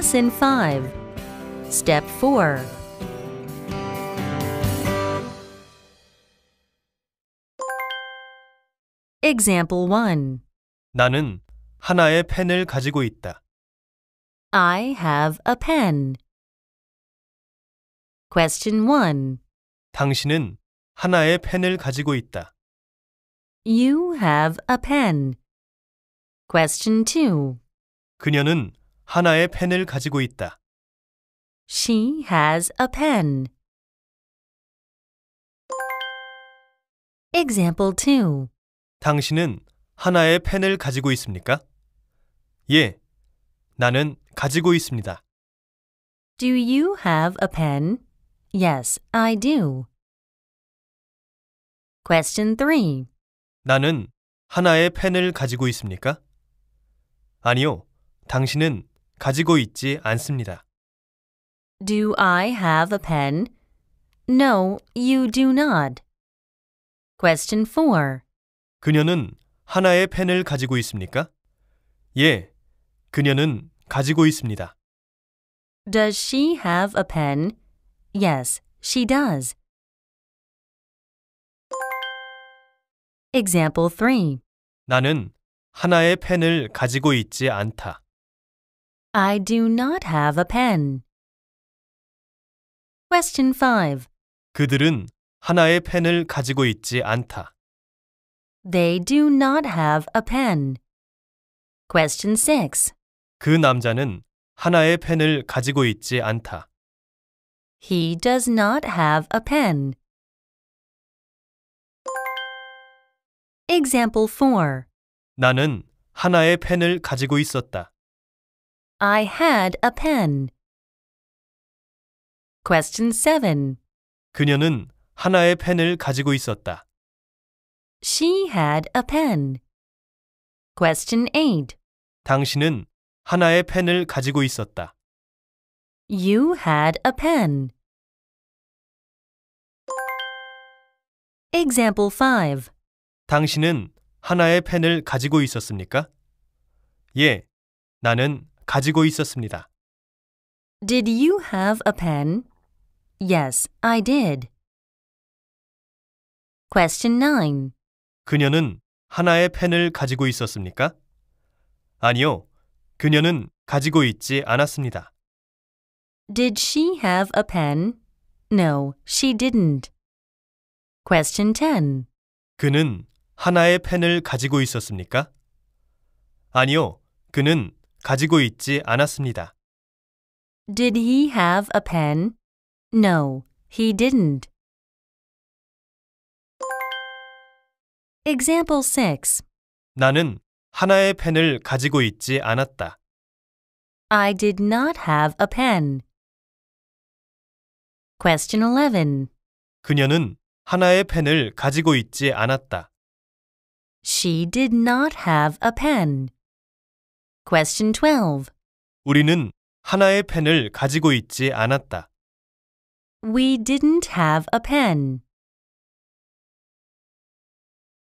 Lesson 5 Step 4 Example 1 나는 하나의 펜을 가지고 있다. I have a pen. Question 1 당신은 하나의 펜을 가지고 있다. You have a pen. Question 2 그녀는 하나의 펜을 가지고 있다. She has a pen. Example 2. 당신은 하나의 펜을 가지고 있습니까? 예, 나는 가지고 있습니다. Do you have a pen? Yes, I do. Question 3. 나는 하나의 펜을 가지고 있습니까? 아니요, 당신은 가지고 있지 않습니다. Do I have a pen? No, you do not. Question 4. 그녀는 하나의 펜을 가지고 있습니까? 예, 그녀는 가지고 있습니다. Does she have a pen? Yes, she does. Example 3. 나는 하나의 펜을 가지고 있지 않다. I do not have a pen. Question 5. 그들은 하나의 펜을 가지고 있지 않다. They do not have a pen. Question 6. 그 남자는 하나의 펜을 가지고 있지 않다. He does not have a pen. Example 4. 나는 하나의 펜을 가지고 있었다. I had a pen. Question 7. 그녀는 하나의 펜을 가지고 있었다. She had a pen. Question 8. 당신은 하나의 펜을 가지고 있었다. You had a pen. Example 5. 당신은 하나의 펜을 가지고 있었습니까? 예, 나는 가지고 있었습니다. Did you have a pen? Yes, I did. Question 9. 그녀는 하나의 펜을 가지고 있었습니까? 아니요. 그녀는 가지고 있지 않았습니다. Did she have a pen? No, she didn't. Question 10. 그는 하나의 펜을 가지고 있었습니까? 아니요. 그는 가지고 있지 않았습니다. Did he have a pen? No, he didn't. Example 6. 나는 하나의 펜을 가지고 있지 않았다. I did not have a pen. Question 11. 그녀는 하나의 펜을 가지고 있지 않았다. She did not have a pen. Question 12. 우리는 하나의 펜을 가지고 있지 않았다. We didn't have a pen.